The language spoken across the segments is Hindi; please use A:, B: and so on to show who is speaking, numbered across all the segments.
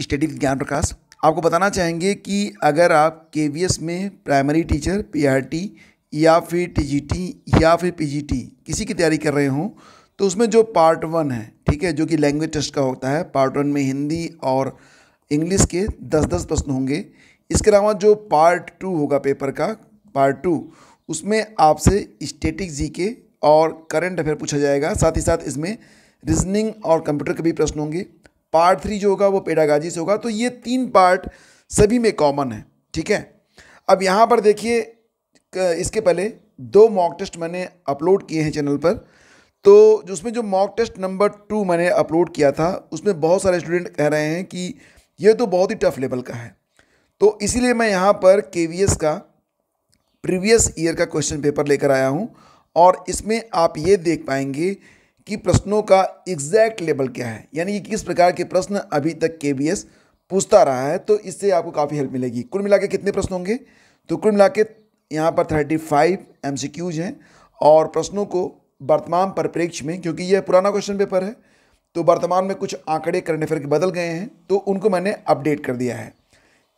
A: स्टडी विद ज्ञान प्रकाश आपको बताना चाहेंगे कि अगर आप के में प्राइमरी टीचर पी या फिर टी या फिर पी किसी की तैयारी कर रहे हों तो उसमें जो पार्ट वन है ठीक है जो कि लैंग्वेज टेस्ट का होता है पार्ट वन में हिंदी और इंग्लिश के दस दस प्रश्न होंगे इसके अलावा जो पार्ट टू होगा पेपर का पार्ट टू उसमें आपसे स्टेटिक जी के और करंट अफेयर पूछा जाएगा साथ ही साथ इसमें रीजनिंग और कंप्यूटर के भी प्रश्न होंगे पार्ट थ्री जो होगा वो पेडागाजी से होगा तो ये तीन पार्ट सभी में कॉमन है ठीक है अब यहाँ पर देखिए इसके पहले दो मॉक टेस्ट मैंने अपलोड किए हैं चैनल पर तो उसमें जो मॉक टेस्ट नंबर टू मैंने अपलोड किया था उसमें बहुत सारे स्टूडेंट कह रहे हैं कि ये तो बहुत ही टफ लेवल का है तो इसीलिए मैं यहाँ पर के का प्रीवियस ईयर का क्वेश्चन पेपर लेकर आया हूँ और इसमें आप ये देख पाएंगे कि प्रश्नों का एग्जैक्ट लेवल क्या है यानी कि किस प्रकार के प्रश्न अभी तक के पूछता रहा है तो इससे आपको काफ़ी हेल्प मिलेगी कुल मिला के कितने प्रश्न होंगे तो कुल मिला के यहाँ पर थर्टी फाइव एम हैं और प्रश्नों को वर्तमान परिप्रेक्ष्य में क्योंकि यह पुराना क्वेश्चन पेपर है तो वर्तमान में कुछ आंकड़े करंट अफेयर के बदल गए हैं तो उनको मैंने अपडेट कर दिया है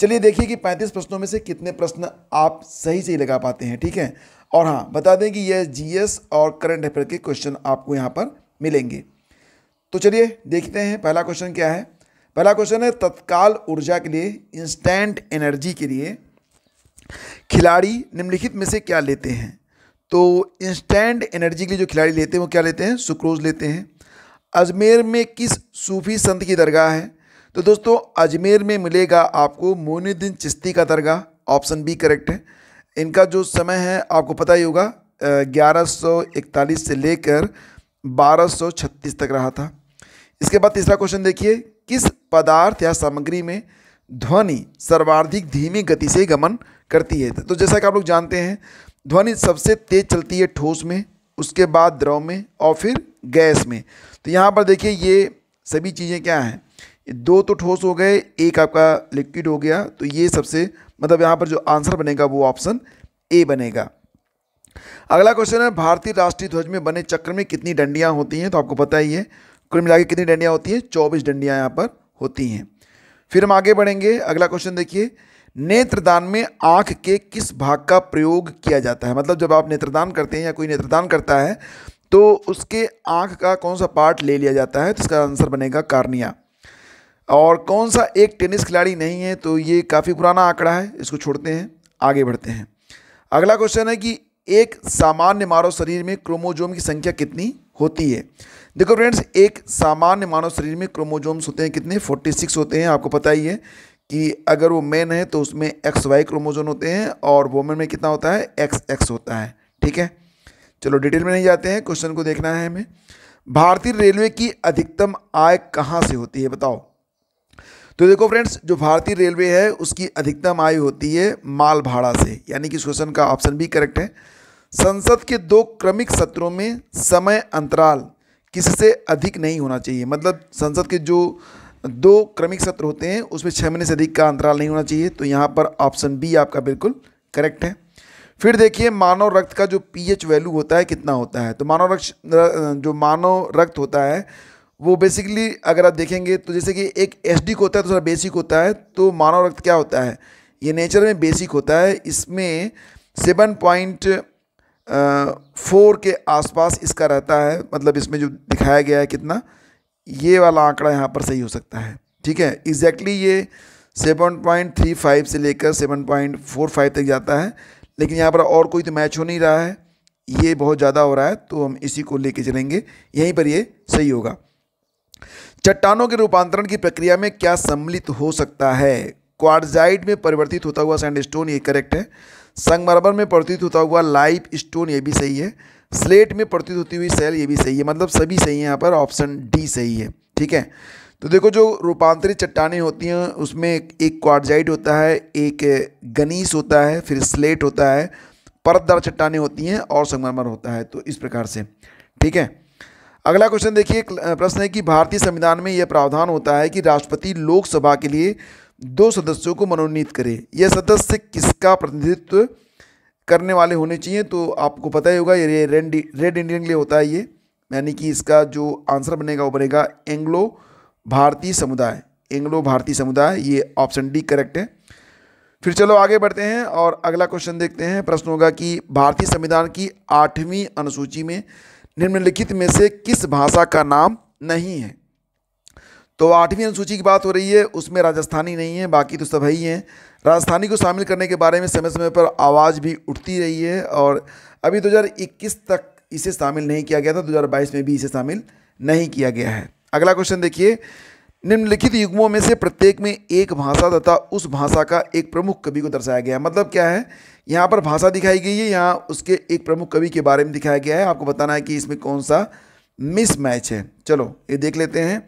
A: चलिए देखिए कि 35 प्रश्नों में से कितने प्रश्न आप सही सही लगा पाते हैं ठीक है और हाँ बता दें कि यह जीएस और करंट अफेयर के क्वेश्चन आपको यहाँ पर मिलेंगे तो चलिए देखते हैं पहला क्वेश्चन क्या है पहला क्वेश्चन है तत्काल ऊर्जा के लिए इंस्टेंट एनर्जी के लिए खिलाड़ी निम्नलिखित में से क्या लेते हैं तो इंस्टेंट एनर्जी के लिए जो खिलाड़ी लेते हैं वो क्या लेते हैं सुक्रोज लेते हैं अजमेर में किस सूफी संत की दरगाह है तो दोस्तों अजमेर में मिलेगा आपको मोनुद्दीन चिश्ती का दरगाह ऑप्शन बी करेक्ट है इनका जो समय है आपको पता ही होगा 1141 से लेकर 1236 तक रहा था इसके बाद तीसरा क्वेश्चन देखिए किस पदार्थ या सामग्री में ध्वनि सर्वाधिक धीमी गति से गमन करती है तो जैसा कि आप लोग जानते हैं ध्वनि सबसे तेज चलती है ठोस में उसके बाद द्रव में और फिर गैस में तो यहाँ पर देखिए ये सभी चीज़ें क्या हैं दो तो ठोस हो गए एक आपका लिक्विड हो गया तो ये सबसे मतलब यहाँ पर जो आंसर बनेगा वो ऑप्शन ए बनेगा अगला क्वेश्चन है भारतीय राष्ट्रीय ध्वज में बने चक्र में कितनी डंडियाँ होती हैं तो आपको पता ही है कुल मिला कितनी डंडियाँ होती हैं चौबीस डंडियाँ यहाँ पर होती हैं फिर हम आगे बढ़ेंगे अगला क्वेश्चन देखिए नेत्रदान में आँख के किस भाग का प्रयोग किया जाता है मतलब जब आप नेत्रदान करते हैं या कोई नेत्रदान करता है तो उसके आँख का कौन सा पार्ट ले लिया जाता है तो इसका आंसर बनेगा कार्निया और कौन सा एक टेनिस खिलाड़ी नहीं है तो ये काफ़ी पुराना आंकड़ा है इसको छोड़ते हैं आगे बढ़ते हैं अगला क्वेश्चन है कि एक सामान्य मानव शरीर में क्रोमोजोम की संख्या कितनी होती है देखो फ्रेंड्स एक सामान्य मानव शरीर में क्रोमोजोम्स होते हैं कितने 46 होते हैं आपको पता ही है कि अगर वो मेन है तो उसमें एक्स वाई क्रोमोजोम होते हैं और वोमेन में कितना होता है एक्स एक्स होता है ठीक है चलो डिटेल में नहीं जाते हैं क्वेश्चन को देखना है हमें भारतीय रेलवे की अधिकतम आय कहाँ से होती है बताओ तो देखो फ्रेंड्स जो भारतीय रेलवे है उसकी अधिकतम आय होती है माल भाड़ा से यानी कि इस क्वेश्चन का ऑप्शन भी करेक्ट है संसद के दो क्रमिक सत्रों में समय अंतराल किससे अधिक नहीं होना चाहिए मतलब संसद के जो दो क्रमिक सत्र होते हैं उसमें छः महीने से अधिक का अंतराल नहीं होना चाहिए तो यहाँ पर ऑप्शन बी आपका बिल्कुल करेक्ट है फिर देखिए मानव रक्त का जो पीएच वैल्यू होता है कितना होता है तो मानव रक्त जो मानव रक्त होता है वो बेसिकली अगर आप देखेंगे तो जैसे कि एक एस डी होता है दूसरा तो बेसिक होता है तो मानव रक्त क्या होता है ये नेचर में बेसिक होता है इसमें सेवन पॉइंट फोर के आसपास इसका रहता है मतलब इसमें जो दिखाया गया है कितना ये वाला आंकड़ा यहाँ पर सही हो सकता है ठीक है एग्जैक्टली ये सेवन पॉइंट थ्री फाइव से लेकर सेवन पॉइंट फोर फाइव तक जाता है लेकिन यहाँ पर और कोई तो मैच हो नहीं रहा है ये बहुत ज़्यादा हो रहा है तो हम इसी को लेके चलेंगे यहीं पर ये सही होगा चट्टानों के रूपांतरण की प्रक्रिया में क्या सम्मिलित हो सकता है क्वारजाइट में परिवर्तित होता हुआ सैंडस्टोन ये करेक्ट है संगमरमर में परिवर्तित होता हुआ लाइव स्टोन ये भी सही है स्लेट में परिवर्तित होती हुई सेल ये भी सही है मतलब सभी सही है यहाँ पर ऑप्शन डी सही है ठीक है तो देखो जो रूपांतरित चट्टानें होती हैं उसमें एक क्वारजाइट होता है एक गनीस होता है फिर स्लेट होता है परतदार चट्टानें होती हैं और संगमरमर होता है तो इस प्रकार से ठीक है अगला क्वेश्चन देखिए प्रश्न है कि भारतीय संविधान में यह प्रावधान होता है कि राष्ट्रपति लोकसभा के लिए दो सदस्यों को मनोनीत करे यह सदस्य किसका प्रतिनिधित्व करने वाले होने चाहिए तो आपको पता ही होगा ये रेड रेड इंडियन के लिए होता है ये यानी कि इसका जो आंसर बनेगा वो बनेगा एंग्लो भारतीय समुदाय एंग्लो भारतीय समुदाय ये ऑप्शन डी करेक्ट है फिर चलो आगे बढ़ते हैं और अगला क्वेश्चन देखते हैं प्रश्न होगा कि भारतीय संविधान की आठवीं अनुसूची में निम्नलिखित में से किस भाषा का नाम नहीं है तो आठवीं अनुसूची की बात हो रही है उसमें राजस्थानी नहीं है बाकी तो सब ही हैं राजस्थानी को शामिल करने के बारे में समय समय पर आवाज़ भी उठती रही है और अभी 2021 तक इसे शामिल नहीं किया गया था 2022 में भी इसे शामिल नहीं किया गया है अगला क्वेश्चन देखिए निम्नलिखित युग्मों में से प्रत्येक में एक भाषा तथा उस भाषा का एक प्रमुख कवि को दर्शाया गया है मतलब क्या है यहाँ पर भाषा दिखाई गई है यहाँ उसके एक प्रमुख कवि के बारे में दिखाया गया है आपको बताना है कि इसमें कौन सा मिस मैच है चलो ये देख लेते हैं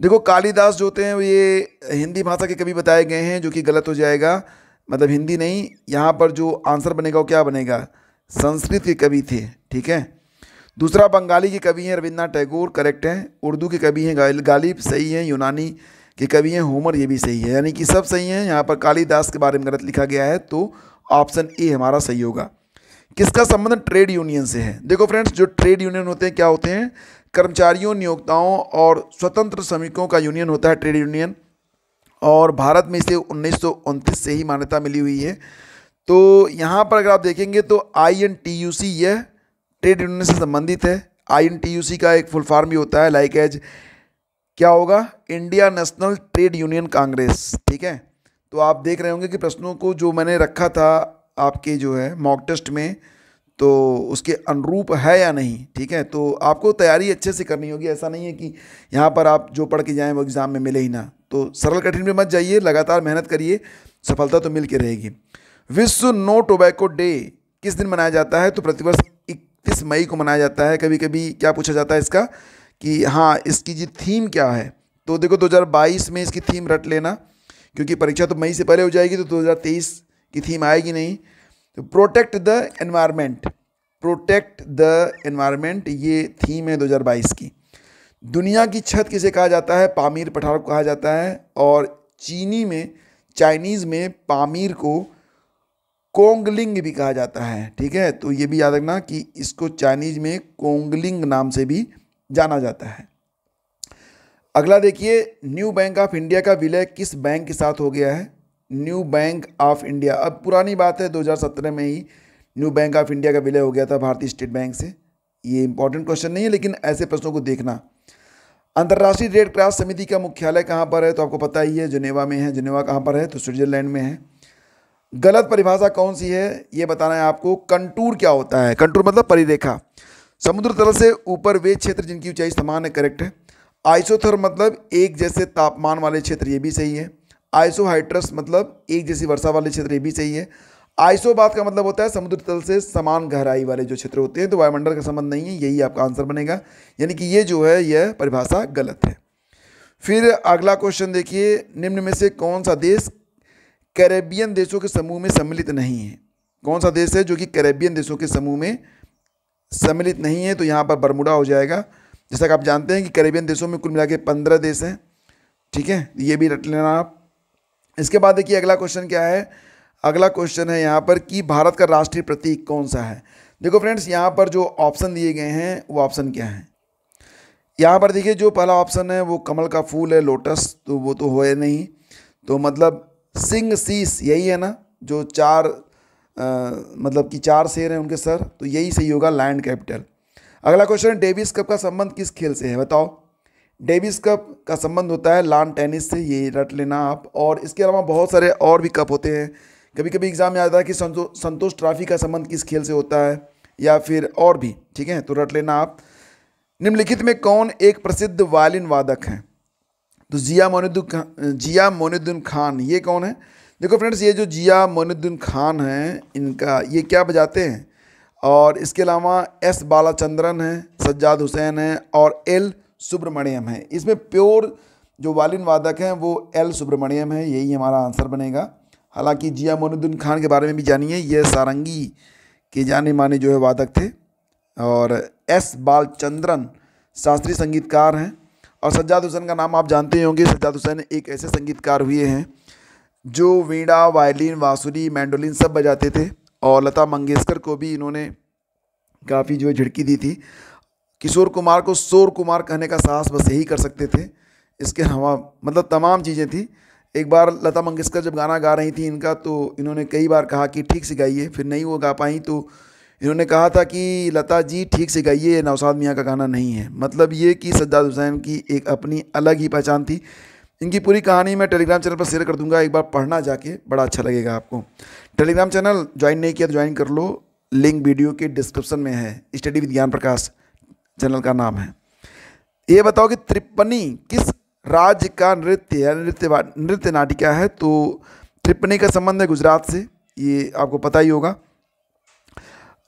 A: देखो कालिदास जो होते हैं ये हिंदी भाषा के कवि बताए गए हैं जो कि गलत हो जाएगा मतलब हिंदी नहीं यहाँ पर जो आंसर बनेगा वो क्या बनेगा संस्कृत के कवि थे ठीक है दूसरा बंगाली के कवि हैं रविन्द्रनाथ टैगोर करेक्ट हैं उर्दू के कवि हैं गालिब सही हैं यूनानी के कवि हैं होमर ये भी सही है यानी कि सब सही हैं यहाँ पर कालीदास के बारे में गलत लिखा गया है तो ऑप्शन ए हमारा सही होगा किसका संबंध ट्रेड यूनियन से है देखो फ्रेंड्स जो ट्रेड यूनियन होते हैं क्या होते हैं कर्मचारियों नियोक्ताओं और स्वतंत्र श्रमिकों का यूनियन होता है ट्रेड यूनियन और भारत में इसे उन्नीस से ही मान्यता मिली हुई है तो यहाँ पर अगर आप देखेंगे तो I N T U C यह ट्रेड यूनियन से संबंधित है आई का एक फुल फॉर्म भी होता है लाइक एज क्या होगा India National Trade Union Congress ठीक है तो आप देख रहे होंगे कि प्रश्नों को जो मैंने रखा था आपके जो है मॉक टेस्ट में तो उसके अनुरूप है या नहीं ठीक है तो आपको तैयारी अच्छे से करनी होगी ऐसा नहीं है कि यहाँ पर आप जो पढ़ के जाएँ वो एग्ज़ाम में मिले ही ना तो सरल कठिन में मत जाइए लगातार मेहनत करिए सफलता तो मिल के रहेगी विश्व नो टोबैको डे किस दिन मनाया जाता है तो प्रतिवर्ष तीस मई को मनाया जाता है कभी कभी क्या पूछा जाता है इसका कि हाँ इसकी जी थीम क्या है तो देखो 2022 में इसकी थीम रट लेना क्योंकि परीक्षा तो मई से पहले हो जाएगी तो 2023 की थीम आएगी नहीं तो protect the environment protect the environment ये थीम है 2022 की दुनिया की छत किसे कहा जाता है पामीर पठार को कहा जाता है और चीनी में चाइनीज़ में पामीर को कोंगलिंग भी कहा जाता है ठीक है तो ये भी याद रखना कि इसको चाइनीज में कोंगलिंग नाम से भी जाना जाता है अगला देखिए न्यू बैंक ऑफ इंडिया का विलय किस बैंक के साथ हो गया है न्यू बैंक ऑफ इंडिया अब पुरानी बात है 2017 में ही न्यू बैंक ऑफ इंडिया का विलय हो गया था भारतीय स्टेट बैंक से ये इंपॉर्टेंट क्वेश्चन नहीं है लेकिन ऐसे प्रश्नों को देखना अंतर्राष्ट्रीय रेड क्रॉस समिति का मुख्यालय कहाँ पर है तो आपको पता ही है जुनेवा में है जुनेवा कहाँ पर है तो स्विट्जरलैंड में है गलत परिभाषा कौन सी है ये बताना है आपको कंटूर क्या होता है कंटूर मतलब परिरेखा समुद्र तल से ऊपर वे क्षेत्र जिनकी ऊंचाई समान है करेक्ट है आइसोथर मतलब एक जैसे तापमान वाले क्षेत्र ये भी सही है आइसोहाइड्रस मतलब एक जैसी वर्षा वाले क्षेत्र ये भी सही है आइसोबाथ का मतलब होता है समुद्र तल से समान गहराई वाले जो क्षेत्र होते हैं तो वायुमंडल का संबंध नहीं है यही आपका आंसर बनेगा यानी कि ये जो है यह परिभाषा गलत है फिर अगला क्वेश्चन देखिए निम्न में से कौन सा देश कैरेबियन देशों के समूह में सम्मिलित नहीं है कौन सा देश है जो कि कैरेबियन देशों के समूह में सम्मिलित नहीं है तो यहाँ पर बरमुडा हो जाएगा जैसा कि आप जानते हैं कि कैरेबियन देशों में कुल मिला के पंद्रह देश हैं ठीक है ये भी रट लेना आप इसके बाद देखिए अगला क्वेश्चन क्या है अगला क्वेश्चन है यहाँ पर कि भारत का राष्ट्रीय प्रतीक कौन सा है देखो फ्रेंड्स यहाँ पर जो ऑप्शन दिए गए हैं वो ऑप्शन क्या है यहाँ पर देखिए जो पहला ऑप्शन है वो कमल का फूल है लोटस तो वो तो हो नहीं तो मतलब सिंह शीश यही है ना जो चार आ, मतलब कि चार शेर हैं उनके सर तो यही सही होगा लैंड कैपिटल अगला क्वेश्चन है डेविस कप का संबंध किस खेल से है बताओ डेविस कप का संबंध होता है लान टेनिस से ये रट लेना आप और इसके अलावा बहुत सारे और भी कप होते हैं कभी कभी एग्जाम में आता है कि संतो, संतोष ट्रॉफी का संबंध किस खेल से होता है या फिर और भी ठीक है तो रट लेना आप निम्नलिखित में कौन एक प्रसिद्ध वायलिन वादक हैं तो जिया मोनुद्दीन खान जिया मोनुद्दीन खान ये कौन है देखो फ्रेंड्स ये जो जिया मोनुद्दीन खान हैं इनका ये क्या बजाते हैं और इसके अलावा एस बालाचंद्रन हैं सज्जाद हुसैन हैं और एल सुब्रमण्यम हैं इसमें प्योर जो वालिन वादक हैं वो एल सुब्रमण्यम है यही हमारा आंसर बनेगा हालांकि जिया मोनुद्दीन खान के बारे में भी जानिए ये सारंगी के जाने माने जो है वादक थे और एस बालचंद्रन शास्त्रीय संगीतकार हैं और सज्जाद हुसैन का नाम आप जानते ही होंगे सज्जाद हुसैन एक ऐसे संगीतकार हुए हैं जो वीणा वायलिन वासुरी मैंडोलिन सब बजाते थे और लता मंगेशकर को भी इन्होंने काफ़ी जो है झिड़की दी थी किशोर कुमार को शोर कुमार कहने का साहस बस यही कर सकते थे इसके हवा मतलब तमाम चीज़ें थी एक बार लता मंगेशकर जब गाना गा रही थी इनका तो इन्होंने कई बार कहा कि ठीक से गाइए फिर नहीं वो गा पाई तो इन्होंने कहा था कि लता जी ठीक से गाइए ये नौसाद मियाँ का गाना नहीं है मतलब ये कि सज्जाद हुसैन की एक अपनी अलग ही पहचान थी इनकी पूरी कहानी मैं टेलीग्राम चैनल पर शेयर कर दूंगा एक बार पढ़ना जाके बड़ा अच्छा लगेगा आपको टेलीग्राम चैनल ज्वाइन नहीं किया तो ज्वाइन कर लो लिंक वीडियो के डिस्क्रिप्शन में है स्टडी विद ज्ञान प्रकाश चैनल का नाम है ये बताओ कि त्रिपनी किस राज्य का नृत्य या नृत्य नृत्य नाटिका है तो त्रिपनी का संबंध है गुजरात से ये आपको पता ही होगा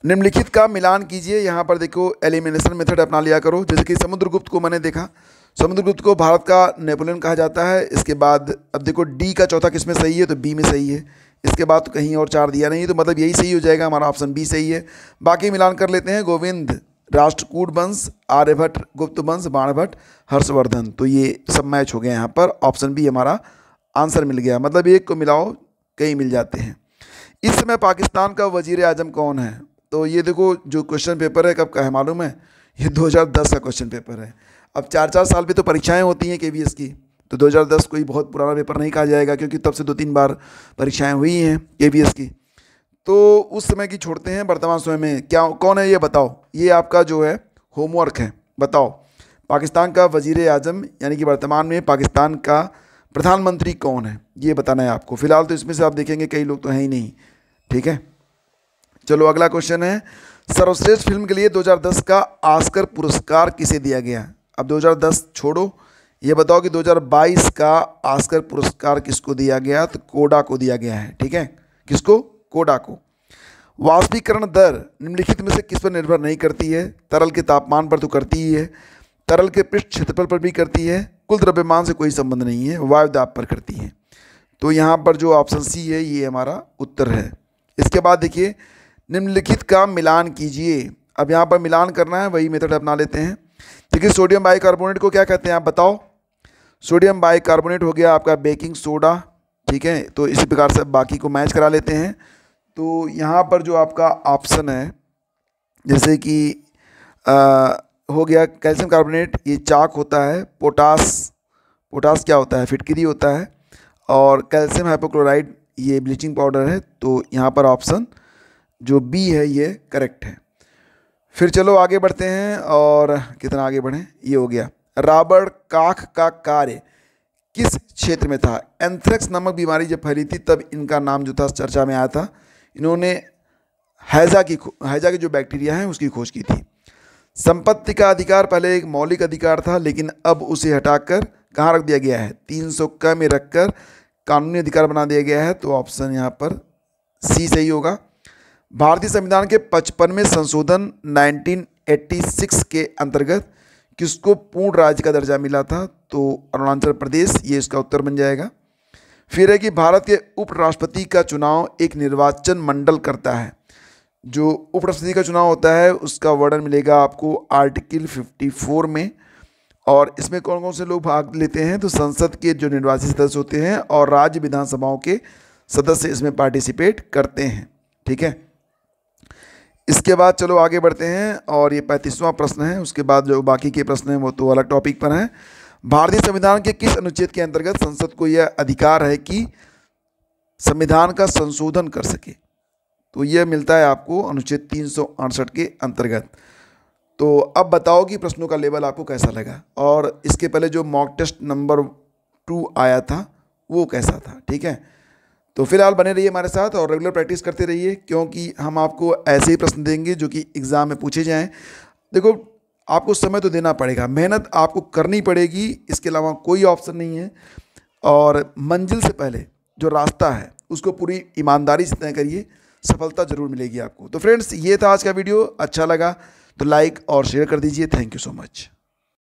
A: निम्नलिखित का मिलान कीजिए यहाँ पर देखो एलिमिनेशन मेथड अपना लिया करो जैसे कि समुद्रगुप्त को मैंने देखा समुद्रगुप्त को भारत का नेपोलियन कहा जाता है इसके बाद अब देखो डी का चौथा किस में सही है तो बी में सही है इसके बाद तो कहीं और चार दिया नहीं तो मतलब यही सही हो जाएगा हमारा ऑप्शन बी सही है बाकी मिलान कर लेते हैं गोविंद राष्ट्रकूट वंश आर्यभट्ट गुप्त वंश बाणभट्ट हर्षवर्धन तो ये सब मैच हो गए यहाँ पर ऑप्शन बी हमारा आंसर मिल गया मतलब एक को मिलाओ कई मिल जाते हैं इस समय पाकिस्तान का वजीर आजम कौन है तो ये देखो जो क्वेश्चन पेपर है कब का है मालूम है ये 2010 का क्वेश्चन पेपर है अब चार चार साल भी तो परीक्षाएं होती हैं के की तो 2010 कोई बहुत पुराना पेपर नहीं कहा जाएगा क्योंकि तब से दो तीन बार परीक्षाएं हुई हैं के की तो उस समय की छोड़ते हैं वर्तमान समय में क्या कौन है ये बताओ ये आपका जो है होमवर्क है बताओ पाकिस्तान का वजीर आजम यानी कि वर्तमान में पाकिस्तान का प्रधानमंत्री कौन है ये बताना है आपको फ़िलहाल तो इसमें से आप देखेंगे कई लोग तो हैं ही नहीं ठीक है चलो अगला क्वेश्चन है सर्वश्रेष्ठ फिल्म के लिए 2010 का आस्कर पुरस्कार किसे दिया गया अब 2010 छोड़ो ये बताओ कि 2022 का आस्कर पुरस्कार किसको दिया गया तो कोडा को दिया गया है ठीक है किसको कोडा को वाष्पीकरण दर निम्नलिखित में से किस पर निर्भर नहीं करती है तरल के तापमान पर तो करती ही है तरल के पृष्ठ क्षेत्रफल पर भी करती है कुल द्रव्यमान से कोई संबंध नहीं है वायुदाप पर करती है तो यहाँ पर जो ऑप्शन सी है ये हमारा उत्तर है इसके बाद देखिए निम्नलिखित का मिलान कीजिए अब यहाँ पर मिलान करना है वही मेथड अपना लेते हैं देखिए सोडियम बाइकार्बोनेट को क्या कहते हैं आप बताओ सोडियम बाइकार्बोनेट हो गया आपका बेकिंग सोडा ठीक है तो इसी प्रकार से बाकी को मैच करा लेते हैं तो यहाँ पर जो आपका ऑप्शन है जैसे कि हो गया कैल्शियम कार्बोनेट ये चाक होता है पोटास पोटास क्या होता है फिटकरी होता है और कैल्शियम हाइपोक्लोराइड ये ब्लीचिंग पाउडर है तो यहाँ पर ऑप्शन जो बी है ये करेक्ट है फिर चलो आगे बढ़ते हैं और कितना आगे बढ़ें ये हो गया राबर्ट काख का कार्य किस क्षेत्र में था एंथ्रेक्स नामक बीमारी जब फैली थी तब इनका नाम जो था चर्चा में आया था इन्होंने हैजा की हैजा के जो बैक्टीरिया हैं उसकी खोज की थी संपत्ति का अधिकार पहले एक मौलिक अधिकार था लेकिन अब उसे हटाकर कहाँ रख दिया गया है 300 क में रखकर कानूनी अधिकार बना दिया गया है तो ऑप्शन यहाँ पर सी सही होगा भारतीय संविधान के पचपनवें संशोधन 1986 के अंतर्गत किसको पूर्ण राज्य का दर्जा मिला था तो अरुणाचल प्रदेश ये इसका उत्तर बन जाएगा फिर है कि भारत के उपराष्ट्रपति का चुनाव एक निर्वाचन मंडल करता है जो उपराष्ट्रपति का चुनाव होता है उसका वर्णन मिलेगा आपको आर्टिकल 54 में और इसमें कौन कौन से लोग भाग लेते हैं तो संसद के जो निर्वाचित सदस्य होते हैं और राज्य विधानसभाओं के सदस्य इसमें पार्टिसिपेट करते हैं ठीक है इसके बाद चलो आगे बढ़ते हैं और ये पैंतीसवां प्रश्न है उसके बाद जो बाकी के प्रश्न हैं वो तो अलग टॉपिक पर हैं भारतीय संविधान के किस अनुच्छेद के अंतर्गत संसद को यह अधिकार है कि संविधान का संशोधन कर सके तो यह मिलता है आपको अनुच्छेद तीन के अंतर्गत तो अब बताओ कि प्रश्नों का लेवल आपको कैसा लगा और इसके पहले जो मॉक टेस्ट नंबर टू आया था वो कैसा था ठीक है तो फिलहाल बने रहिए हमारे साथ और रेगुलर प्रैक्टिस करते रहिए क्योंकि हम आपको ऐसे ही प्रश्न देंगे जो कि एग्ज़ाम में पूछे जाएँ देखो आपको समय तो देना पड़ेगा मेहनत आपको करनी पड़ेगी इसके अलावा कोई ऑप्शन नहीं है और मंजिल से पहले जो रास्ता है उसको पूरी ईमानदारी से तय करिए सफलता ज़रूर मिलेगी आपको तो फ्रेंड्स ये था आज का वीडियो अच्छा लगा तो लाइक और शेयर कर दीजिए थैंक यू सो मच